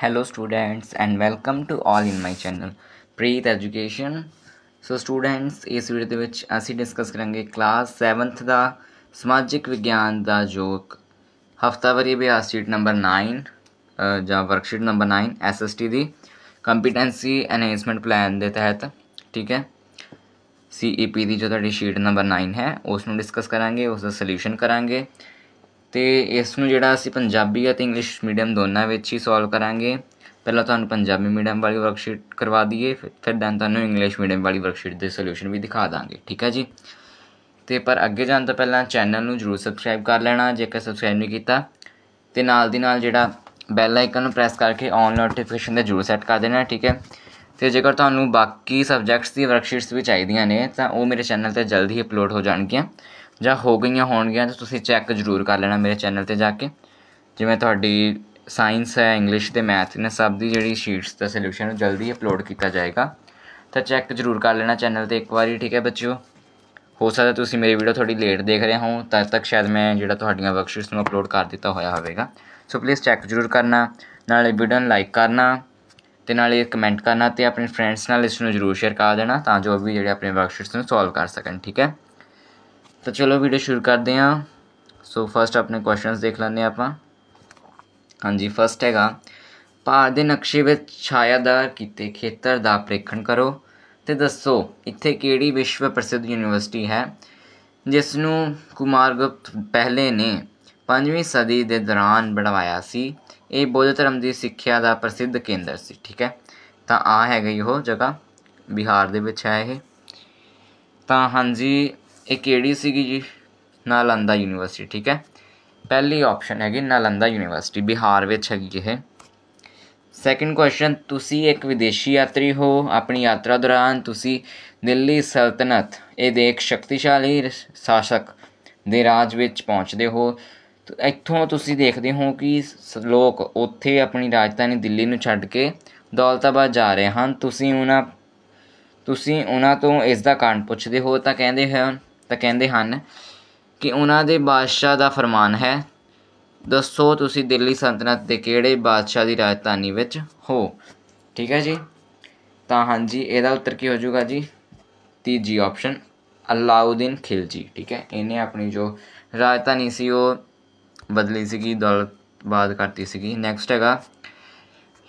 hello students and welcome to all in my channel preet education so students ਇਸ video ਦੇ ਵਿੱਚ ਅਸੀਂ discuss ਕਰਾਂਗੇ ਕਲਾਸ 7th ਦਾ ਸਮਾਜਿਕ ਵਿਗਿਆਨ ਦਾ ਜੋ ਹਫਤਾਵਾਰੀ ਅਭਿਆਸ ਸ਼ੀਟ ਨੰਬਰ 9 ਜਾਂ ਵਰਕਸ਼ੀਟ ਨੰਬਰ 9 ਐਸਐਸਟੀ ਦੀ ਕੰਪੀਟੈਂਸੀ ਐਨਹੈਂਸਮੈਂਟ ਪਲਾਨ ਦੇ ਤਹਿਤ ਠੀਕ ਹੈ ਸੀਈਪੀ e ਦੀ ਜੋ ਤੁਹਾਡੀ ਸ਼ੀਟ ਨੰਬਰ 9 ਹੈ ਉਸ ਨੂੰ ਡਿਸਕਸ ਕਰਾਂਗੇ ਉਸ ਦਾ ਸੋਲੂਸ਼ਨ ਕਰਾਂਗੇ ਤੇ ਇਸ ਨੂੰ ਜਿਹੜਾ ਅਸੀਂ ਪੰਜਾਬੀ ਅਤੇ ਇੰਗਲਿਸ਼ ਮੀਡੀਅਮ ਦੋਨਾਂ ਵਿੱਚ ਹੀ ਸੋਲਵ ਕਰਾਂਗੇ ਪਹਿਲਾਂ ਤੁਹਾਨੂੰ ਪੰਜਾਬੀ ਮੀਡੀਅਮ ਵਾਲੀ ਵਰਕਸ਼ੀਟ ਕਰਵਾ ਦਈਏ ਫਿਰ ਦੈਨ ਤੁਹਾਨੂੰ ਇੰਗਲਿਸ਼ ਮੀਡੀਅਮ ਵਾਲੀ ਵਰਕਸ਼ੀਟ ਦੇ ਸੋਲੂਸ਼ਨ ਵੀ ਦਿਖਾ ਦਾਂਗੇ ਠੀਕ ਹੈ ਜੀ ਤੇ ਪਰ ਅੱਗੇ ਜਾਣ ਤੋਂ ਪਹਿਲਾਂ ਚੈਨਲ ਨੂੰ ਜਰੂਰ ਸਬਸਕ੍ਰਾਈਬ ਕਰ ਲੈਣਾ ਜੇਕਰ ਸਬਸਕ੍ਰਾਈਬ ਨਹੀਂ ਕੀਤਾ ਤੇ ਨਾਲ ਦੀ ਨਾਲ ਜਿਹੜਾ ਬੈਲ ਆਈਕਨ ਨੂੰ ਪ੍ਰੈਸ ਕਰਕੇ ਆਨ ਨੋਟੀਫਿਕੇਸ਼ਨ ਤੇ ਜਰੂਰ ਸੈੱਟ ਕਰ ਦੇਣਾ ਠੀਕ ਹੈ ਤੇ ਜੇਕਰ ਤੁਹਾਨੂੰ ਬਾਕੀ ਸਬਜੈਕਟਸ ਦੀ ਵਰਕਸ਼ੀਟਸ ਵੀ ਚਾਹੀਦੀਆਂ ਨੇ ਤਾਂ ਉਹ ਮੇਰੇ ਚੈਨਲ ਤੇ ਜਲਦੀ ਹੀ ਅਪਲੋਡ ਹੋ ਜਾਣਗੀਆਂ ਜਾਂ ਹੋ ਗਈਆਂ ਹੋਣਗੀਆਂ ਤਾਂ ਤੁਸੀਂ ਚੈੱਕ ਜ਼ਰੂਰ ਕਰ ਲੈਣਾ ਮੇਰੇ ਚੈਨਲ ਤੇ ਜਾ ਕੇ ਜਿਵੇਂ ਤੁਹਾਡੀ ਸਾਇੰਸ ਹੈ ਇੰਗਲਿਸ਼ ਤੇ ਮੈਥ ਨੇ ਸਭ ਦੀ ਜਿਹੜੀ ਸ਼ੀਟਸ ਦਾ ਸੋਲੂਸ਼ਨ ਜਲਦੀ ਅਪਲੋਡ ਕੀਤਾ ਜਾਏਗਾ ਤਾਂ ਚੈੱਕ ਜ਼ਰੂਰ ਕਰ ਲੈਣਾ ਚੈਨਲ ਤੇ ਇੱਕ ਵਾਰੀ ਠੀਕ ਹੈ ਬੱਚਿਓ ਹੋ ਸਕਦਾ ਤੁਸੀਂ ਮੇਰੀ ਵੀਡੀਓ ਥੋੜੀ ਲੇਟ ਦੇਖ ਰਹੇ ਹੋ ਤਦ ਤੱਕ ਸ਼ਾਇਦ ਮੈਂ ਜਿਹੜਾ ਤੁਹਾਡੀਆਂ ਵਰਕਸ਼ੀਟਸ ਨੂੰ ਅਪਲੋਡ ਕਰ ਦਿੱਤਾ ਹੋਇਆ ਹੋਵੇਗਾ ਸੋ ਪਲੀਜ਼ ਚੈੱਕ ਜ਼ਰੂਰ ਕਰਨਾ ਨਾਲੇ ਵੀਡੀਓ ਨੂੰ ਲਾਈਕ ਕਰਨਾ ਤੇ ਨਾਲੇ ਕਮੈਂਟ ਕਰਨਾ ਤੇ ਆਪਣੇ ਫਰੈਂਡਸ ਨਾਲ ਇਸ ਨੂੰ ਜ਼ਰੂਰ ਸ਼ੇਅਰ ਕਰ ਦੇਣਾ ਤਾਂ ਜੋ ਵੀ ਜਿਹੜੇ ਆਪਣੇ ਵਰਕਸ਼ੀਟਸ ਨੂੰ ਸੋਲਵ ਕਰ ਸਕਣ ਠੀਕ ਹੈ ਤਾਂ ਚਲੋ ਵੀਡੀਓ ਸ਼ੁਰੂ ਕਰਦੇ ਹਾਂ ਸੋ ਫਸਟ ਆਪਣੇ ਕੁਐਸਚਨਸ ਦੇਖ ਲੈਂਦੇ ਆਪਾਂ ਹਾਂਜੀ ਫਸਟ ਹੈਗਾ ਭਾਰ ਦੇ ਨਕਸ਼ੇ ਵਿੱਚ ਛਾਇਆਦਾਰ ਕੀਤੇ ਖੇਤਰ ਦਾ ਪ੍ਰੇਖਣ ਕਰੋ ਤੇ ਦੱਸੋ ਇੱਥੇ ਕਿਹੜੀ ਵਿਸ਼ਵ ਪ੍ਰਸਿੱਧ ਯੂਨੀਵਰਸਿਟੀ ਹੈ ਜਿਸ ਨੂੰ ਕੁਮਾਰ ਗੁਪਤ ਪਹਿਲੇ ਨੇ 5ਵੀਂ ਸਦੀ ਦੇ ਦੌਰਾਨ ਬਣਵਾਇਆ ਸੀ ਇਹ ਬੋਧ ਧਰਮ ਦੀ ਸਿੱਖਿਆ ਦਾ ਪ੍ਰਸਿੱਧ ਕੇਂਦਰ ਸੀ ਠੀਕ ਹੈ ਤਾਂ ਆ ਹੈਗਾ ਉਹ ਜਗ੍ਹਾ ਬਿਹਾਰ ਦੇ ਵਿੱਚ ਹੈ ਇਹ ਤਾਂ ਹਾਂਜੀ ਇਹ ਕਿਹੜੀ ਸੀਗੀ ਜੀ ਨਾਲੰਦਾ ਯੂਨੀਵਰਸਿਟੀ ਠੀਕ ਹੈ ਪਹਿਲੀ ਆਪਸ਼ਨ ਹੈਗੀ ਨਾਲੰਦਾ ਯੂਨੀਵਰਸਿਟੀ ਬਿਹਾਰ ਵਿੱਚ ਹੈਗੀ ਇਹ ਸੈਕਿੰਡ ਕੁਐਸਚਨ ਤੁਸੀਂ ਇੱਕ ਵਿਦੇਸ਼ੀ ਯਾਤਰੀ ਹੋ ਆਪਣੀ ਯਾਤਰਾ ਦੌਰਾਨ ਤੁਸੀਂ ਦਿੱਲੀ ਸਲਤਨਤ ਇਹ ਦੇ ਇੱਕ ਸ਼ਕਤੀਸ਼ਾਲੀ ਸ਼ਾਸਕ ਦੇ ਰਾਜ ਵਿੱਚ ਪਹੁੰਚਦੇ ਹੋ ਇੱਥੋਂ ਤੁਸੀਂ ਦੇਖਦੇ ਹੋ ਕਿ ਲੋਕ ਉੱਥੇ ਆਪਣੀ ਰਾਜਧਾਨੀ ਦਿੱਲੀ ਨੂੰ ਛੱਡ ਕੇ ਦੌਲਤਾਬਾਦ ਜਾ ਰਹੇ ਹਨ ਤੁਸੀਂ ਉਹਨਾਂ ਤੁਸੀਂ ਉਹਨਾਂ ਤੋਂ ਇਸ ਦਾ ਕਾਰਨ ਪੁੱਛਦੇ ਹੋ ਤਾਂ ਕਹਿੰਦੇ ਹਨ ਤਾਂ ਕਹਿੰਦੇ ਹਨ ਕਿ ਉਹਨਾਂ ਦੇ ਬਾਦਸ਼ਾਹ ਦਾ ਫਰਮਾਨ ਹੈ ਦੱਸੋ ਤੁਸੀਂ ਦਿੱਲੀ ਸੰਤਨਤ ਦੇ ਕਿਹੜੇ ਬਾਦਸ਼ਾਹ ਦੀ ਰਾਜਧਾਨੀ ਵਿੱਚ ਹੋ ਠੀਕ ਹੈ ਜੀ ਤਾਂ ਹਾਂਜੀ ਇਹਦਾ ਉੱਤਰ ਕੀ ਹੋ ਜਾਊਗਾ ਜੀ ਤੀਜੀ ਆਪਸ਼ਨ ਅਲਾਉਦੀਨ ਖਿਲਜੀ ਠੀਕ ਹੈ ਇਹਨੇ ਆਪਣੀ ਜੋ ਰਾਜਧਾਨੀ ਸੀ ਉਹ ਬਦਲੀ ਸੀਗੀ ਦੌਲਤ ਬਾਦ ਕਰਤੀ ਸੀਗੀ ਨੈਕਸਟ ਹੈਗਾ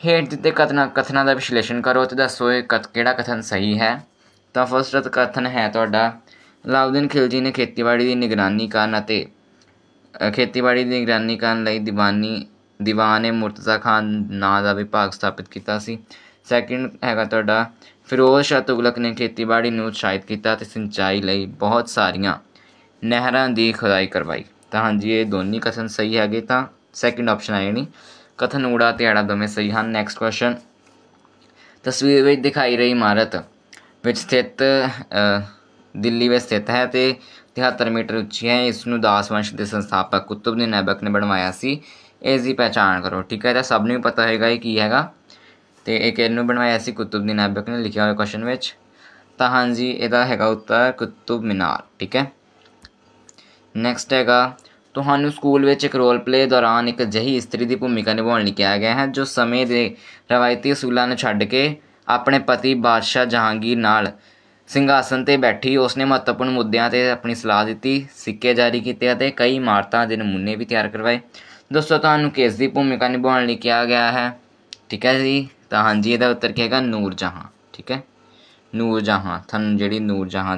ਹੇਠ ਦਿੱਤੇ ਕਥਨਾ ਕਥਨਾਂ ਦਾ ਵਿਸ਼ਲੇਸ਼ਣ ਕਰੋ ਤੇ ਦੱਸੋ ਇਹ ਕਿਹੜਾ ਕਥਨ ਸਹੀ ਹੈ ਤਾਂ ਫਸਟ ਕਥਨ ਹੈ ਤੁਹਾਡਾ ਲਾਉਦਨ ਖਿਲਜੀ ਨੇ ਖੇਤੀਬਾੜੀ ਦੀ ਨਿਗਰਾਨੀ ਕਰਨ ਅਤੇ ਖੇਤੀਬਾੜੀ ਦੀ ਨਿਗਰਾਨੀ ਕਰਨ ਲਈ ਦੀਵਾਨੀ ਦੀਵਾਨ ਏ ਮੁਰਤਜ਼ਾ ਖਾਨ ਨਾਂ ਦਾ ਵਿਭਾਗ ਸਥਾਪਿਤ ਕੀਤਾ ਸੀ ਸੈਕਿੰਡ ਹੈਗਾ ਤੁਹਾਡਾ ਫਿਰੋਜ਼ ਸ਼ਾਹ ਤੁਗਲਕ ਨੇ ਖੇਤੀਬਾੜੀ ਨੂੰ ਉਤਸ਼ਾਹਿਤ ਕੀਤਾ ਤੇ ਸਿੰਚਾਈ ਲਈ ਬਹੁਤ ਸਾਰੀਆਂ ਨਹਿਰਾਂ ਦੀ ਖੁਦਾਈ ਕਰਵਾਈ ਤਾਂ ਹਾਂਜੀ ਇਹ ਦੋਨੀ ਕਥਨ ਸਹੀ ਹੈਗੇ ਤਾਂ ਸੈਕਿੰਡ ਆਪਸ਼ਨ ਆ ਜਾਣੀ ਕਥਨ ਊੜਾ ਤੇ ਆੜਾ ਦੋਵੇਂ ਸਹੀ ਹਨ ਨੈਕਸਟ ਕੁਐਸਚਨ ਤਸਵੀਰ ਵਿੱਚ ਦਿਖਾਈ ਰਹੀ ਇਮਾਰਤ ਵਿੱਚ ਸਥਿਤ ਦਿੱਲੀ ਵਿੱਚ ਸਥਿਤ ਹੈ ਤੇ 73 ਮੀਟਰ ਉੱਚੀ ਹੈ ਇਸ ਨੂੰ ਦਾਸ ਵੰਸ਼ ਦੇ ਸੰਸਥਾਪਕ ਕੁਤਬਦੀਨ ਐਬਕ ਨੇ ਬਣਵਾਇਆ ਸੀ ਇਸ ਦੀ ਪਛਾਣ ਕਰੋ ਠੀਕ ਹੈ ਇਹਦਾ ਸਭ ਨੂੰ ਪਤਾ ਹੋਏਗਾ ਇਹ ਕੀ ਹੈਗਾ ਤੇ ਇਹ ਕਿਹਨੂੰ ਬਣਵਾਇਆ ਸੀ ਕੁਤਬਦੀਨ ਐਬਕ ਨੇ ਲਿਖਿਆ ਹੋਇਆ ਕੁਐਸਚਨ ਵਿੱਚ ਤਾਂ ਹਾਂਜੀ ਇਹਦਾ ਹੈਗਾ ਉੱਤਰ ਕੁਤਬ ਮਿਨਾਰ ਠੀਕ ਹੈ ਨੈਕਸਟ ਹੈਗਾ ਤੁਹਾਨੂੰ ਸਕੂਲ ਵਿੱਚ ਇੱਕ ਰੋਲ ਪਲੇ ਦੌਰਾਨ ਇੱਕ ਜਹੀ ਇਸਤਰੀ ਦੀ ਭੂਮਿਕਾ ਨਿਭਾਉਣ ਲਈ ਕਿਹਾ ਗਿਆ ਹੈ ਜੋ ਸਮੇਂ ਦੇ ਰਵਾਇਤੀ ਸੂਲਾਂ ਨੂੰ ਛੱਡ ਕੇ ਆਪਣੇ ਪਤੀ ਬਾਦਸ਼ਾਹ ਜਹਾਂਗੀਰ ਨਾਲ ਸਿੰਘਾਸਨ 'ਤੇ ਬੈਠੀ ਉਸਨੇ ਮਹੱਤਵਪੂਰਨ ਮੁੱਦਿਆਂ 'ਤੇ ਆਪਣੀ ਸਲਾਹ ਦਿੱਤੀ ਸਿੱਕੇ ਜਾਰੀ ਕੀਤੇ ਅਤੇ ਕਈ ਮਾਰਤਾਂ ਦੇ ਨਮੂਨੇ ਵੀ ਤਿਆਰ ਕਰਵਾਏ ਦੋਸਤੋ ਤੁਹਾਨੂੰ ਕੇਸ ਦੀ ਭੂਮਿਕਾ ਨਿਭਾਉਣ ਲਈ ਕਿਹਾ ਗਿਆ ਹੈ ਠੀਕ ਹੈ ਜੀ ਤਾਂ ਹਾਂਜੀ ਇਹਦਾ ਉੱਤਰ ਕਿਹਾਗਾ ਨੂਰ ਜਹਾਂ ਠੀਕ ਹੈ ਨੂਰ ਜਹਾਂ ਤੁਹਾਨੂੰ ਜਿਹੜੀ ਨੂਰ ਜਹਾਂ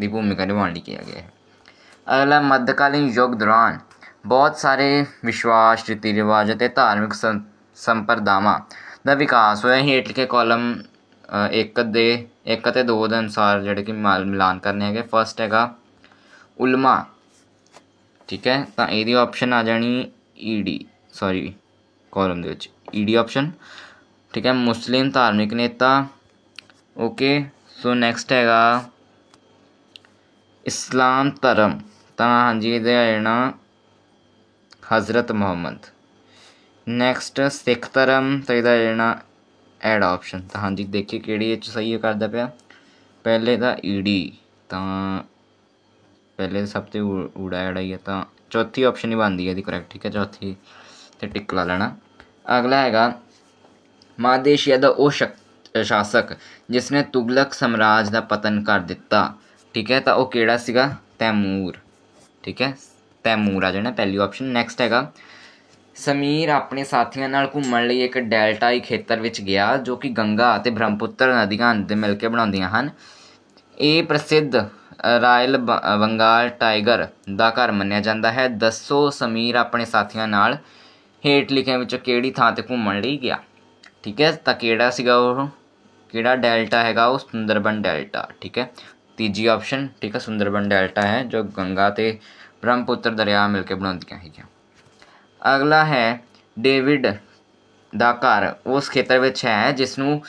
ਦੀ ਭੂਮਿਕਾ ਨਿਭਾਉਣ ਲਈ ਕਿਹਾ ਗਿਆ ਹੈ ਅਗਲਾ ਮੱਧਕਾਲੀਨ ਯੁੱਗ ਦੌਰਾਨ ਬਹੁਤ ਸਾਰੇ ਵਿਸ਼ਵਾਸ ਰੀਤੀ ਰਿਵਾਜ ਅਤੇ ਧਾਰਮਿਕ ਸੰਪਰਦਾਵਾਂ ਦਾ ਵਿਕਾਸ ਹੋਇਆ ਹੇਠ ਲਿਖੇ ਕਾਲਮ ਇੱਕ ਦੇ ਇੱਕ ਅਤੇ ਦੋ ਦੇ ਅਨਸਾਰ ਜਿਹੜੇ ਕਿ ਮਿਲਾਨ ਕਰਨੇ ਹੈਗੇ ਫਸਟ ਹੈਗਾ ਉਲਮਾ ਠੀਕ ਹੈ ਤਾਂ ਇਹਦੀ ਆਪਸ਼ਨ ਆ ਜਾਣੀ ਈਡੀ ਸੌਰੀ ਕਾਲਮ ਦੇ ਵਿੱਚ ਈਡੀ ਆਪਸ਼ਨ ਠੀਕ ਹੈ ਮੁਸਲਿਮ ਧਾਰਮਿਕ ਨੇਤਾ ਓਕੇ ਸੋ ਨੈਕਸਟ ਹੈਗਾ ਇਸਲਾਮ ਧਰਮ ਤਾਂ ਹਾਂਜੀ ਇਹਦੇ ਆ ਜਾਣਾ ਹਜ਼ਰਤ ਮੁਹੰਮਦ ਨੈਕਸਟ ਸਿੱਖ ਧਰਮ ਤਾਂ ਇਹਦਾ ਜਿਹੜਾ ਐਡ ਆਪਸ਼ਨ ਤਾਂ ਹਾਂਜੀ ਦੇਖੀ ਕਿਹੜੀ ਇਹ ਚ ਸਹੀ ਕਰਦਾ ਪਿਆ ਪਹਿਲੇ ਦਾ ਈਡੀ ਤਾਂ ਪਹਿਲੇ ਸਭ ਤੇ ਉੜਾ ਐਡ ਆਈ ਹੈ ਤਾਂ ਚੌਥੀ ਆਪਸ਼ਨ ਹੀ ਬਣਦੀ ਹੈ ਇਹਦੀ ਕਰੈਕਟ ਠੀਕ ਹੈ ਚੌਥੀ ਤੇ ਟਿਕ ਲਾ ਲੈਣਾ ਅਗਲਾ ਹੈਗਾ ਮਾਦੇਸ਼ੀਆ ਦਾ ਉਹ ਸ਼ਾਸਕ ਜਿਸ ਨੇ ਤੁਗਲਕ ਸਮਰਾਜ ਦਾ ਪਤਨ ਕਰ ਦਿੱਤਾ ਠੀਕ ਹੈ ਤਾਂ ਉਹ ਕਿਹੜਾ ਸੀਗਾ ਤੈਮੂਰ ਠੀਕ ਹੈ ਤੈਮੂਰ ਆ ਜਾਣਾ ਪਹਿਲੀ ਆਪਸ਼ਨ ਨੈਕਸਟ ਹੈਗਾ ਸਮੀਰ ਆਪਣੇ ਸਾਥੀਆਂ ਨਾਲ ਘੁੰਮਣ ਲਈ ਇੱਕ ਡੈਲਟਾਈ ਖੇਤਰ ਵਿੱਚ ਗਿਆ ਜੋ ਕਿ ਗੰਗਾ ਅਤੇ ਬ੍ਰਹਮਪੁੱਤਰ ਨਦੀਆਂ ਦੇ ਮਿਲ ਕੇ ਬਣਾਉਂਦੀਆਂ ਹਨ ਇਹ ਪ੍ਰਸਿੱਧ ਰਾਇਲ ਬੰਗਾਲ ਟਾਈਗਰ ਦਾ ਘਰ ਮੰਨਿਆ ਜਾਂਦਾ ਹੈ ਦੱਸੋ ਸਮੀਰ ਆਪਣੇ ਸਾਥੀਆਂ ਨਾਲ ਹੇਠ ਲਿਖਿਆਂ ਵਿੱਚੋਂ ਕਿਹੜੀ ਥਾਂ ਤੇ ਘੁੰਮਣ ਲਈ ਗਿਆ ਠੀਕ ਹੈ ਤਾਂ ਕਿਹੜਾ ਸੀਗਾ ਉਹ ਕਿਹੜਾ ਡੈਲਟਾ ਹੈਗਾ ਉਹ ਸੁੰਦਰਬਨ ਡੈਲਟਾ ਠੀਕ ਹੈ ਤੀਜੀ ਆਪਸ਼ਨ ਠੀਕ ਹੈ ਸੁੰਦਰਬਨ ਡੈਲਟਾ ਹੈ ਜੋ ਗੰਗਾ ਤੇ ਬ੍ਰਹਮਪੁੱਤਰ ਦਰਿਆ ਮਿਲ ਕੇ ਬਣਾਉਂਦੀਆਂ ਹੈਗੀਆਂ ਅਗਲਾ ਹੈ ਡੇਵਿਡ ਦਾ ਘਰ ਉਸ ਖੇਤਰ ਵਿੱਚ ਹੈ ਜਿਸ ਨੂੰ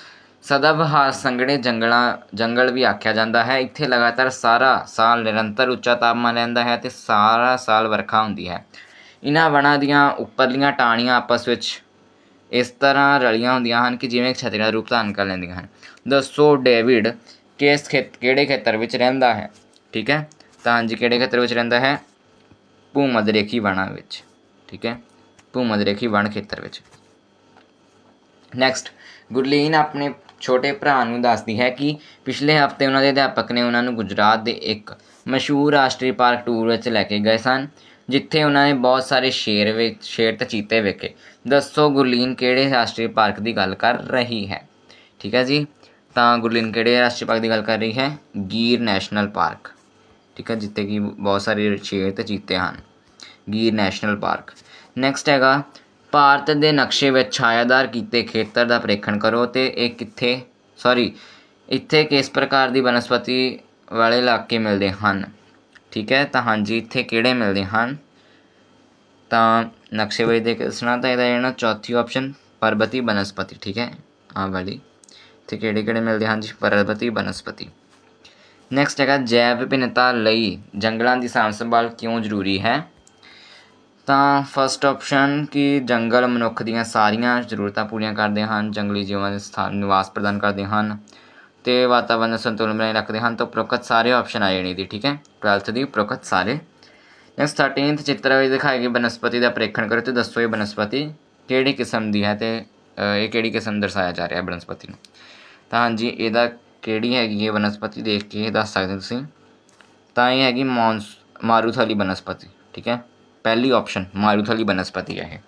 ਸਦਾਬਹਾਰ ਸੰਘਣੇ ਜੰਗਲਾਂ ਜੰਗਲ ਵੀ ਆਖਿਆ ਜਾਂਦਾ ਹੈ ਇੱਥੇ ਲਗਾਤਾਰ ਸਾਰਾ ਸਾਲ ਨਿਰੰਤਰ ਉੱਚਾ ਤਾਪਮਾਨ ਰਹਿੰਦਾ ਹੈ ਤੇ ਸਾਰਾ ਸਾਲ ਵਰਖਾ ਹੁੰਦੀ ਹੈ ਇਹਨਾਂ ਵਣਾਂ ਦੀਆਂ ਉੱਪਰਲੀਆਂ ਟਾਹਣੀਆਂ ਆਪਸ ਵਿੱਚ ਇਸ ਤਰ੍ਹਾਂ ਰਲੀਆਂ ਹੁੰਦੀਆਂ ਹਨ ਕਿ ਜਿਵੇਂ ਛਤਰੀ ਦਾ ਰੂਪ ਧਾਰਨ ਕਰ ਲੈਂਦੀਆਂ ਹਨ ਦੱਸੋ ਡੇਵਿਡ ਕਿਸ ਖੇਤ ਕਿਹੜੇ ਖੇਤਰ ਵਿੱਚ ਰਹਿੰਦਾ ਹੈ ਠੀਕ ਹੈ ਤਾਂ ਜੀ ਕਿਹੜੇ ਖੇਤਰ ਵਿੱਚ ਰਹਿੰਦਾ ਹੈ ਭੂਮਧ ਰੇਖੀ ਵਣਾਂ ਵਿੱਚ ਠੀਕ ਹੈ ਭੂਮਧ ਰੇਖੀ ਵਣ ਖੇਤਰ ਵਿੱਚ ਨੈਕਸਟ ਗੁਰਲੀਨ ਆਪਣੇ ਛੋਟੇ ਭਰਾ ਨੂੰ ਦੱਸਦੀ ਹੈ ਕਿ ਪਿਛਲੇ ਹਫਤੇ ਉਹਨਾਂ ਦੇ ਅਧਿਆਪਕ ਨੇ ਉਹਨਾਂ ਨੂੰ ਗੁਜਰਾਤ ਦੇ ਇੱਕ ਮਸ਼ਹੂਰ ਰਾਸ਼ਟਰੀ ਪਾਰਕ ਟੂਰ ਵਿੱਚ ਲੈ ਕੇ ਗਏ ਸਨ ਜਿੱਥੇ ਉਹਨਾਂ ਨੇ ਬਹੁਤ ਸਾਰੇ ਸ਼ੇਰ ਵਿੱਚ ਸ਼ੇਰ ਤੇ ਚੀਤੇ ਵੇਖੇ ਦੱਸੋ ਗੁਰਲੀਨ ਕਿਹੜੇ ਰਾਸ਼ਟਰੀ ਪਾਰਕ ਦੀ ਗੱਲ ਕਰ ਰਹੀ ਹੈ ਠੀਕ ਹੈ ਜੀ ਤਾਂ ਗੁਰਲੀਨ ਕਿਹੜੇ ਰਾਸ਼ਟਰੀ ਪਾਰਕ ਦੀ ਗੱਲ ਕਰ ਰਹੀ ਹੈ ਗੀਰ ਨੈਸ਼ਨਲ ਪਾਰਕ ਠੀਕ ਹੈ ਜਿੱਥੇ ਕਿ ਬਹੁਤ ਸਾਰੇ ਸ਼ੇਰ ਤੇ ਚੀਤੇ ਹਨ ਗੀਰ ਨੈਸ਼ਨਲ ਪਾਰਕ ਨੈਕਸਟ ਹੈਗਾ ਭਾਰਤ ਦੇ ਨਕਸ਼ੇ ਵਿੱਚ ਛਾਇਆਦਾਰ ਕੀਤੇ ਖੇਤਰ ਦਾ ਪ੍ਰੇਖਣ ਕਰੋ ਤੇ ਇਹ ਕਿੱਥੇ ਸੌਰੀ ਇੱਥੇ ਕਿਸ ਪ੍ਰਕਾਰ ਦੀ ਬਨਸਪਤੀ ਵਾਲੇ ਇਲਾਕੇ ਮਿਲਦੇ ਹਨ ਠੀਕ ਹੈ ਤਾਂ ਹਾਂਜੀ ਇੱਥੇ ਕਿਹੜੇ ਮਿਲਦੇ ਹਨ ਤਾਂ ਵਿੱਚ ਦੇਖ ਸੁਣਾ ਤਾਂ ਇਹਦਾ ਜਿਹੜਾ ਚੌਥੀ ਆਪਸ਼ਨ ਪਰਬਤੀ ਬਨਸਪਤੀ ਠੀਕ ਹੈ ਆ ਵਾਲੀ ਤੇ ਕਿਹੜੇ ਕਿਹੜੇ ਮਿਲਦੇ ਹਨ ਜੀ ਪਰਬਤੀ ਬਨਸਪਤੀ ਨੈਕਸਟ ਹੈਗਾ ਜੈਵ ਵਿਭਿੰਨਤਾ ਲਈ ਜੰਗਲਾਂ ਦੀ ਸਾਂਭ ਸੰਭਾਲ ਕਿਉਂ ਜ਼ਰੂਰੀ ਹੈ ਤਾਂ ਫਸਟ ਆਪਸ਼ਨ ਕਿ ਜੰਗਲ ਮਨੁੱਖ ਦੀਆਂ ਸਾਰੀਆਂ ਜ਼ਰੂਰਤਾਂ ਪੂਰੀਆਂ ਕਰਦੇ ਹਨ ਜੰਗਲੀ ਜੀਵਾਂ ਦੇ ਸਥਾਨ ਨਿਵਾਸ ਪ੍ਰਦਾਨ ਕਰਦੇ ਹਨ ਤੇ ਵਾਤਾਵਰਨ ਦਾ ਸੰਤੁਲਨ ਬਣਾਈ ਰੱਖਦੇ ਹਨ ਤਾਂ ਪ੍ਰੋਕਤ ਸਾਰੇ ਆਪਸ਼ਨ ਆ ਜਾਣੀ ਦੀ ਠੀਕ ਹੈ 12th ਦੀ ਪ੍ਰੋਕਤ ਸਾਰੇ ਨੈਕਸਟ 13th ਚਿੱਤਰ ਵਿੱਚ ਦਿਖਾਈ ਗਈ ਬਨਸਪਤੀ ਦਾ ਪ੍ਰੇਖਣ ਕਰੋ ਤੇ ਦੱਸੋ ਇਹ ਬਨਸਪਤੀ ਕਿਹੜੀ ਕਿਸਮ ਦੀ ਹੈ ਤੇ ਇਹ ਕਿਹੜੀ ਕਿਸਮ ਦਰਸਾਇਆ ਜਾ ਰਿਹਾ ਹੈ ਬਨਸਪਤੀ ਨੂੰ ਤਾਂ ਹਾਂਜੀ ਇਹਦਾ ਕਿਹੜੀ ਹੈਗੀ ਇਹ ਬਨਸਪਤੀ ਦੇਖ ਕੇ ਦੱਸ ਸਕਦੇ ਤੁਸੀਂ ਤਾਂ ਇਹ ਹੈਗੀ ਮੌਨਸ ਮਾਰੂਥਲੀ ਬਨਸਪਤੀ ਠੀਕ ਹੈ ਪਹਿਲੀ ਆਪਸ਼ਨ ਮਾਰੂਥਲੀ ਬਨਸਪਤੀ ਹੈ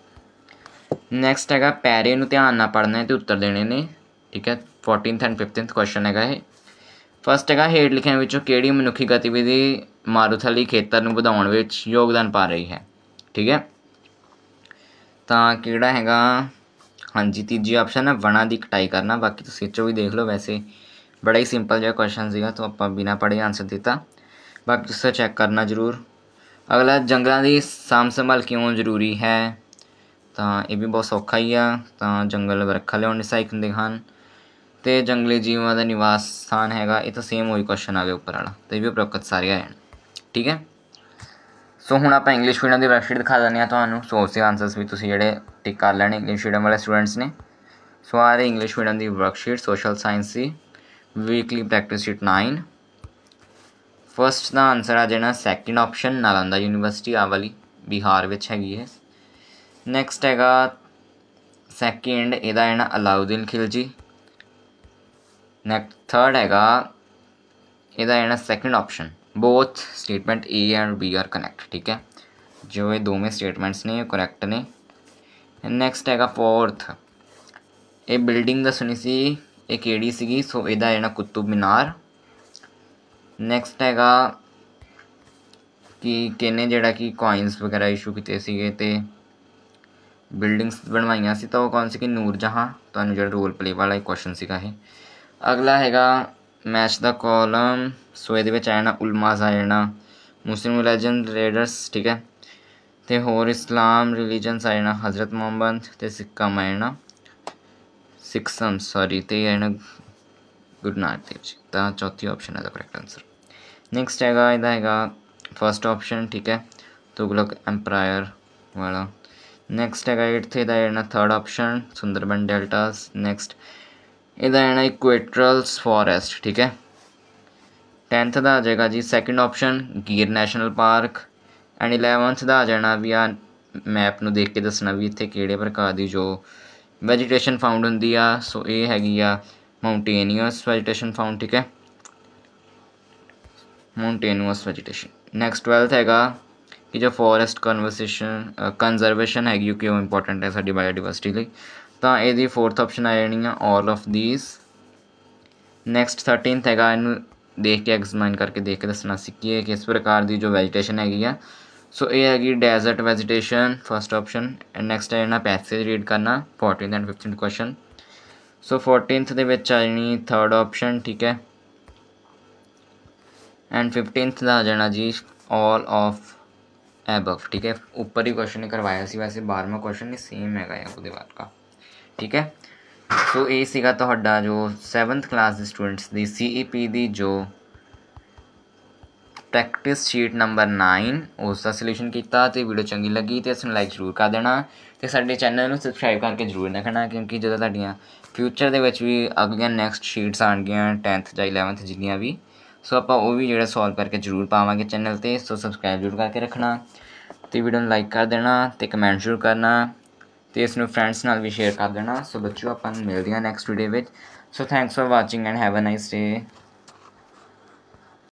ਨੈਕਸਟ ਹੈਗਾ ਪੈਰੇ ਨੂੰ ਧਿਆਨ ਨਾਲ ਪੜ੍ਹਨਾ ਹੈ ਤੇ ਉੱਤਰ ਦੇਣੇ ਨੇ ਠੀਕ ਹੈ 14th ਐਂਡ 15th ਕੁਐਸਚਨ ਹੈਗਾ ਇਹ ਫਸਟ ਹੈਗਾ ਹੇਠ ਲਿਖਿਆਂ ਵਿੱਚੋਂ ਕਿਹੜੀ ਮਨੁੱਖੀ ਗਤੀਵਿਧੀ ਮਾਰੂਥਲੀ ਖੇਤਰ ਨੂੰ ਵਧਾਉਣ ਵਿੱਚ ਯੋਗਦਾਨ ਪਾ ਰਹੀ ਹੈ ਠੀਕ ਹੈ ਤਾਂ ਕਿਹੜਾ ਹੈਗਾ ਹਾਂਜੀ ਤੀਜੀ ਆਪਸ਼ਨ ਹੈ ਵਣਾ ਦੀ ਕਟਾਈ ਕਰਨਾ ਬਾਕੀ ਤੁਸੀਂ ਚੋ ਵੀ ਦੇਖ ਲਓ ਵੈਸੇ ਬੜਾ ਹੀ ਸਿੰਪਲ ਜਿਹਾ ਕੁਐਸਚਨ ਸੀਗਾ ਤਾਂ ਆਪਾਂ ਬਿਨਾ ਪੜ੍ਹੇ ਆਨਸਰ ਦਿੱਤਾ ਬਾਕੀ ਤੁਸੀਂ ਚੈੱਕ ਕਰਨਾ ਜ਼ਰੂਰ ਅਗਲਾ ਜੰਗਲਾਂ ਦੀ ਸਾਂਭ ਸੰਭਾਲ ਕਿਉਂ ਜ਼ਰੂਰੀ ਹੈ ਤਾਂ ਇਹ ਵੀ ਬਹੁਤ ਸੌਖਾ ਹੀ ਆ ਤਾਂ ਜੰਗਲ ਵਰਖਾ ਲਿਆਉਣ ਦੇ ਸਹਾਇਕ ਹੁੰਦੇ ਹਨ ਤੇ ਜੰਗਲੀ ਜੀਵਾਂ ਦਾ ਨਿਵਾਸ ਸਥਾਨ ਹੈਗਾ ਇਹ ਤਾਂ ਸੇਮ ਹੋਈ ਕੁਐਸਚਨ ਆ ਗਿਆ ਉੱਪਰ ਵਾਲਾ ਤੇ ਇਹ ਵੀ ਪ੍ਰਕਤ ਸਾਰੇ ਆਏ ਠੀਕ ਹੈ ਸੋ ਹੁਣ ਆਪਾਂ ਇੰਗਲਿਸ਼ ਮੀਡੀਅਮ ਦੀ ਵੈਬਸਾਈਟ ਦਿਖਾ ਦਿੰਦੇ ਆ ਤੁਹਾਨੂੰ ਸੋ ਉਸੇ ਆਨਸਰਸ ਵੀ ਤੁਸੀਂ ਜਿਹੜੇ ਟਿਕ ਕਰ ਲੈਣੇ ਇੰਗਲਿਸ਼ ਮੀਡੀਅਮ ਵਾਲੇ ਸਟੂਡੈਂਟਸ ਨੇ ਸੋ ਆ ਰਹੀ ਇੰਗਲਿਸ਼ ਮੀਡੀਅਮ ਦੀ ਵਰਕਸ਼ੀਟ ਸੋਸ਼ਲ ਸਾਇੰਸ ਦੀ ਵੀਕਲੀ ਪ੍ਰੈਕਟਿਸ ਸ਼ੀਟ 9 ਫਰਸਟ ਦਾ ਆਨਸਰ ਆ ਜਾਣਾ ਸੈਕਿੰਡ ਆਪਸ਼ਨ ਨਾਲੰਦਾ ਯੂਨੀਵਰਸਿਟੀ ਆ ਵਾਲੀ ਬਿਹਾਰ ਵਿੱਚ ਹੈਗੀ ਹੈ ਨੈਕਸਟ ਹੈਗਾ ਸੈਕਿੰਡ ਇਹਦਾ ਹੈ ਨਾ ਅਲਾਉਦੀਨ ਖਿਲਜੀ ਨੈਕਸਟ ਥਰਡ ਹੈਗਾ ਇਹਦਾ ਹੈ ਨਾ second option both statement A and B are connect ਠੀਕ ਹੈ ਜੋ ਇਹ ਦੋਵੇਂ ਸਟੇਟਮੈਂਟਸ ਨੇ ਕਰੈਕਟ ਨੇ ਨੈਕਸਟ ਹੈਗਾ ਫੋਰਥ ਇਹ ਬਿਲਡਿੰਗ ਦੱਸਣੀ ਸੀ ਇਹ ਕਿਹੜੀ ਸੀਗੀ ਸੋ ਇਹਦਾ ਹੈ ਨਾ ਕੁਤਬ ਮਿਨਾਰ ਨੈਕਸਟ ਹੈਗਾ ਕਿ ਕਿਨੇ ਜਿਹੜਾ ਕਿ ਕੋਇਨਸ ਵਗੈਰਾ ਇਸ਼ੂ ਕੀਤੇ ਸੀਗੇ ਤੇ ਬਿਲਡਿੰਗਸ ਬਣਵਾਈਆਂ ਸੀ ਤਾਂ ਉਹ ਕੌਣ ਸੀ ਕਿ ਨੂਰ ਜਹਾਂ ਤੁਹਾਨੂੰ ਜਿਹੜਾ ਰੋਲ ਪਲੇ ਵਾਲਾ ਕੁਐਸਚਨ ਸੀਗਾ ਇਹ ਅਗਲਾ ਹੈਗਾ ਮੈਚ ਦਾ ਕਾਲਮ ਸੋਏ ਦੇ ਵਿੱਚ ਆਣਾ ਉਲਮਾਜ਼ ਆਣਾ ਮੁਸਲਿਮ ਲੈਜੈਂਡ ਰੇਡਰਸ ਠੀਕ ਹੈ ਤੇ ਹੋਰ ਇਸਲਾਮ ਰਿਲੀਜਨਸ ਆਣਾ ਹਜ਼ਰਤ ਮੁਹੰਮਦ ਤੇ ਸਿੱਕਾ ਮੈਣਾ ਸਿੱਖਸਮ ਸੌਰੀ ਤੇ ਇਹਨਾਂ ਗੁੱਡ ਨਾਈਟ ਦੇਵ ਜੀ ਤਾਂ ਚੌਥੀ ਆਪਸ਼ਨ ਹੈ ਦਾ ਕਰੈਕਟ ਆਨਸਰ ਨੈਕਸਟ ਹੈਗਾ ਇਹਦਾ ਹੈਗਾ ਫਰਸਟ ਆਪਸ਼ਨ ਠੀਕ ਹੈ ਤੁਗਲਕ ਐਮਪਾਇਰ ਵਾਲਾ ਨੈਕਸਟ ਹੈਗਾ 8th ਇਹਦਾ ਇਹਨਾਂ third option Sundarban deltas next ਇਹਦਾ ਇਹਨਾਂ ਇਕੁਏਟਰਲਸ ਫੋਰੈਸਟ ਠੀਕ ਹੈ 10th ਦਾ ਆ ਜਾਏਗਾ ਜੀ second option Gir national park and 11th ਦਾ ਆ ਜਾਣਾ ਵੀ ਆ ਮੈਪ ਨੂੰ ਦੇਖ ਕੇ ਦੱਸਣਾ ਵੀ ਇੱਥੇ ਕਿਹੜੇ ਪ੍ਰਕਾਰ ਦੀ ਜੋ ਵੈਜੀਟੇਸ਼ਨ ਫਾਊਂਡ ਹੁੰਦੀ ਆ ਸੋ ਇਹ ਹੈਗੀ ਆ माउंटेनियस वेजिटेशन फाउंड ਠੀਕ ਹੈ ਮਾਊਂਟੇਨਸ ਵੈਜੀਟੇਸ਼ਨ ਨੈਕਸਟ 12th ਹੈਗਾ ਕਿ ਜੋ ਫੋਰੈਸਟ ਕਨਵਰਸੇਸ਼ਨ ਕੰਜ਼ਰਵੇਸ਼ਨ ਹੈਗੀ ਉਹ ਕਿਉਂ ਇੰਪੋਰਟੈਂਟ ਹੈ ਸਾਡੀ ਬਾਇਓਡਾਇਵਰਸਿਟੀ ਲਈ ਤਾਂ ਇਹਦੀ 4th ਆਪਸ਼ਨ ਆ ਜਾਣੀ ਆ all of these next 13th ਹੈਗਾ ਇਹਨੂੰ ਦੇਖ ਕੇ ਐਗਜ਼ਾਮਿਨ ਕਰਕੇ ਦੇਖ ਕੇ ਦੱਸਣਾ ਸਿੱਖੀਏ ਕਿ ਇਸ ਪ੍ਰਕਾਰ ਦੀ ਜੋ ਵੈਜੀਟੇਸ਼ਨ ਹੈਗੀ ਆ ਸੋ ਇਹ ਹੈਗੀ desert vegetation first option and next ਹੈ ਇਹਨਾਂ ਪੈਸੇਜ ਰੀਡ ਕਰਨਾ 14th and 15th question so fourteenth के आ जानी थर्ड ऑप्शन ठीक है एंड फिफ्टीनथ का आ जाना जी ऑल ऑफ एबफ ठीक है उपर ही क्वेश्चन करवाया वैसे बारहवा क्वेश्चन ही सेम है का ठीक है सो so, यह जो सैवंथ क्लास स्टूडेंट्स की सी ई पी की जो ਪ੍ਰੈਕਟਿਸ ਸ਼ੀਟ ਨੰਬਰ 9 ਉਸ ਦਾ ਸੋਲੂਸ਼ਨ ਕੀਤਾ ਤੇ ਵੀਡੀਓ ਚੰਗੀ ਲੱਗੀ ਤੇ ਇਸ ਨੂੰ ਲਾਈਕ ਜ਼ਰੂਰ ਕਰ ਦੇਣਾ ਤੇ ਸਾਡੇ ਚੈਨਲ ਨੂੰ ਸਬਸਕ੍ਰਾਈਬ ਕਰਕੇ ਜ਼ਰੂਰ ਰੱਖਣਾ ਕਿਉਂਕਿ ਜਦੋਂ ਤੁਹਾਡੀਆਂ ਫਿਊਚਰ ਦੇ ਵਿੱਚ ਵੀ ਅਗਲੀਆਂ ਨੈਕਸਟ ਸ਼ੀਟਸ ਆਣਗੀਆਂ 10th ਜਾਂ 11th ਜਿੰਨੀਆਂ ਵੀ ਸੋ ਆਪਾਂ ਉਹ ਵੀ ਜਿਹੜਾ ਸੋਲਵ ਕਰਕੇ ਜ਼ਰੂਰ ਪਾਵਾਂਗੇ ਚੈਨਲ ਤੇ ਸੋ ਸਬਸਕ੍ਰਾਈਬ ਜ਼ਰੂਰ ਕਰਕੇ ਰੱਖਣਾ ਤੇ ਵੀਡੀਓ ਨੂੰ ਲਾਈਕ ਕਰ ਦੇਣਾ ਤੇ ਕਮੈਂਟ ਜ਼ਰੂਰ ਕਰਨਾ ਤੇ ਇਸ ਨੂੰ ਫਰੈਂਡਸ ਨਾਲ ਵੀ ਸ਼ੇਅਰ ਕਰ ਦੇਣਾ ਸੋ ਬੱਚਿਓ ਆਪਾਂ ਮਿਲਦੇ ਹਾਂ ਨੈਕਸਟ ਵੀਡੀਓ ਵਿੱਚ so thanks for watching and have a nice day